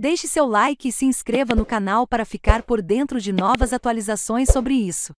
Deixe seu like e se inscreva no canal para ficar por dentro de novas atualizações sobre isso.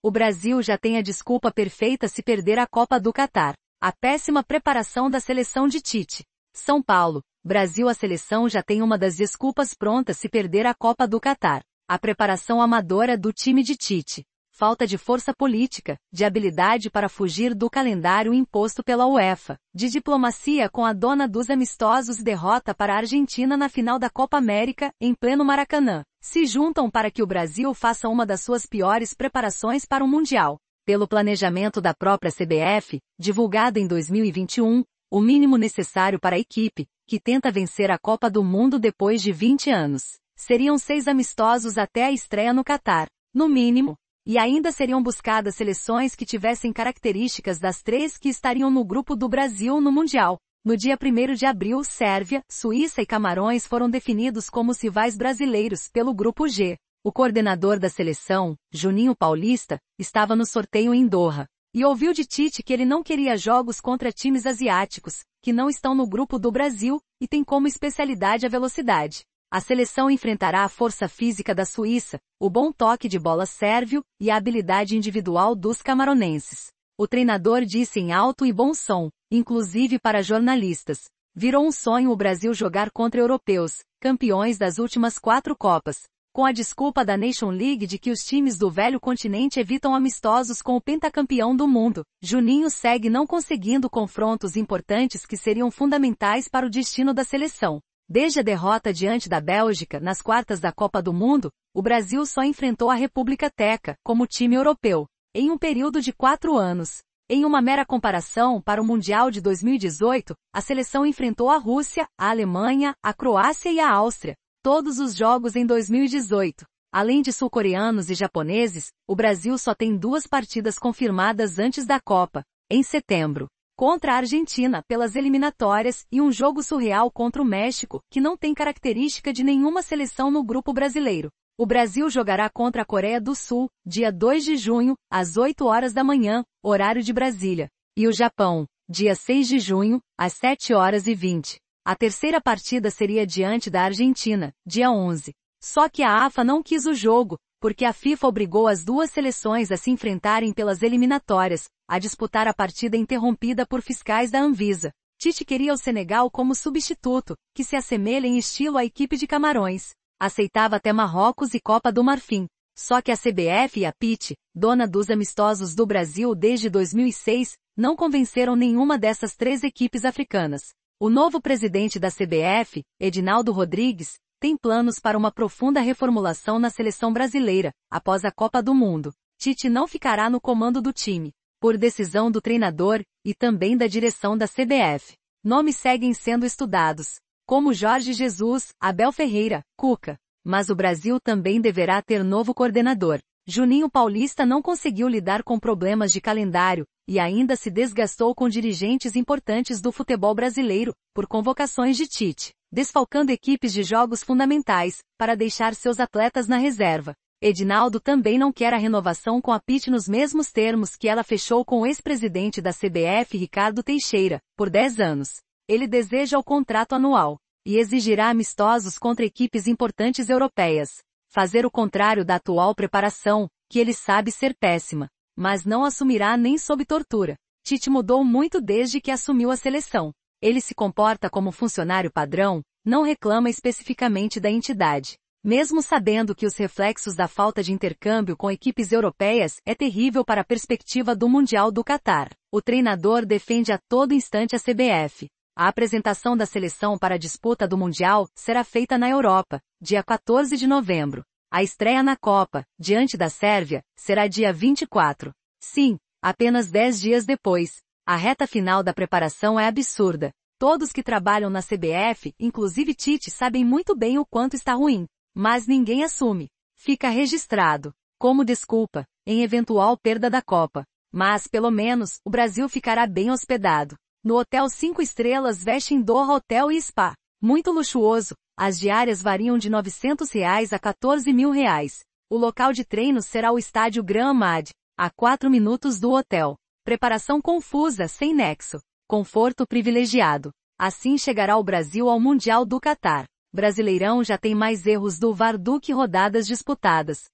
O Brasil já tem a desculpa perfeita se perder a Copa do Catar. A péssima preparação da seleção de Tite. São Paulo, Brasil A seleção já tem uma das desculpas prontas se perder a Copa do Catar. A preparação amadora do time de Tite falta de força política, de habilidade para fugir do calendário imposto pela UEFA, de diplomacia com a dona dos amistosos e derrota para a Argentina na final da Copa América, em pleno Maracanã, se juntam para que o Brasil faça uma das suas piores preparações para o Mundial. Pelo planejamento da própria CBF, divulgado em 2021, o mínimo necessário para a equipe, que tenta vencer a Copa do Mundo depois de 20 anos. Seriam seis amistosos até a estreia no Catar. No mínimo, e ainda seriam buscadas seleções que tivessem características das três que estariam no grupo do Brasil no Mundial. No dia 1 de abril, Sérvia, Suíça e Camarões foram definidos como civais rivais brasileiros pelo Grupo G. O coordenador da seleção, Juninho Paulista, estava no sorteio em Doha e ouviu de Tite que ele não queria jogos contra times asiáticos, que não estão no grupo do Brasil e tem como especialidade a velocidade. A seleção enfrentará a força física da Suíça, o bom toque de bola sérvio e a habilidade individual dos camaronenses. O treinador disse em alto e bom som, inclusive para jornalistas. Virou um sonho o Brasil jogar contra europeus, campeões das últimas quatro Copas, com a desculpa da Nation League de que os times do velho continente evitam amistosos com o pentacampeão do mundo, Juninho segue não conseguindo confrontos importantes que seriam fundamentais para o destino da seleção. Desde a derrota diante da Bélgica nas quartas da Copa do Mundo, o Brasil só enfrentou a República Teca como time europeu, em um período de quatro anos. Em uma mera comparação para o Mundial de 2018, a seleção enfrentou a Rússia, a Alemanha, a Croácia e a Áustria, todos os jogos em 2018. Além de sul-coreanos e japoneses, o Brasil só tem duas partidas confirmadas antes da Copa, em setembro contra a Argentina pelas eliminatórias e um jogo surreal contra o México, que não tem característica de nenhuma seleção no grupo brasileiro. O Brasil jogará contra a Coreia do Sul, dia 2 de junho, às 8 horas da manhã, horário de Brasília. E o Japão, dia 6 de junho, às 7 horas e 20. A terceira partida seria diante da Argentina, dia 11. Só que a AFA não quis o jogo, porque a FIFA obrigou as duas seleções a se enfrentarem pelas eliminatórias, a disputar a partida interrompida por fiscais da Anvisa. Tite queria o Senegal como substituto, que se assemelha em estilo à equipe de Camarões. Aceitava até Marrocos e Copa do Marfim. Só que a CBF e a PIT, dona dos amistosos do Brasil desde 2006, não convenceram nenhuma dessas três equipes africanas. O novo presidente da CBF, Edinaldo Rodrigues, tem planos para uma profunda reformulação na seleção brasileira, após a Copa do Mundo. Tite não ficará no comando do time por decisão do treinador e também da direção da CBF. Nomes seguem sendo estudados, como Jorge Jesus, Abel Ferreira, Cuca. Mas o Brasil também deverá ter novo coordenador. Juninho Paulista não conseguiu lidar com problemas de calendário e ainda se desgastou com dirigentes importantes do futebol brasileiro por convocações de Tite, desfalcando equipes de jogos fundamentais para deixar seus atletas na reserva. Edinaldo também não quer a renovação com a PIT nos mesmos termos que ela fechou com o ex-presidente da CBF Ricardo Teixeira, por 10 anos. Ele deseja o contrato anual e exigirá amistosos contra equipes importantes europeias. Fazer o contrário da atual preparação, que ele sabe ser péssima, mas não assumirá nem sob tortura. Tite mudou muito desde que assumiu a seleção. Ele se comporta como funcionário padrão, não reclama especificamente da entidade. Mesmo sabendo que os reflexos da falta de intercâmbio com equipes europeias é terrível para a perspectiva do Mundial do Catar, o treinador defende a todo instante a CBF. A apresentação da seleção para a disputa do Mundial será feita na Europa, dia 14 de novembro. A estreia na Copa, diante da Sérvia, será dia 24. Sim, apenas 10 dias depois. A reta final da preparação é absurda. Todos que trabalham na CBF, inclusive Tite, sabem muito bem o quanto está ruim. Mas ninguém assume. Fica registrado, como desculpa, em eventual perda da Copa. Mas pelo menos, o Brasil ficará bem hospedado. No Hotel 5 Estrelas vestem Hotel e Spa. Muito luxuoso, as diárias variam de R$ 900 reais a R$ 14 mil. Reais. O local de treino será o estádio Gramad, a 4 minutos do hotel. Preparação confusa, sem nexo. Conforto privilegiado. Assim chegará o Brasil ao Mundial do Catar. Brasileirão já tem mais erros do VAR do que rodadas disputadas.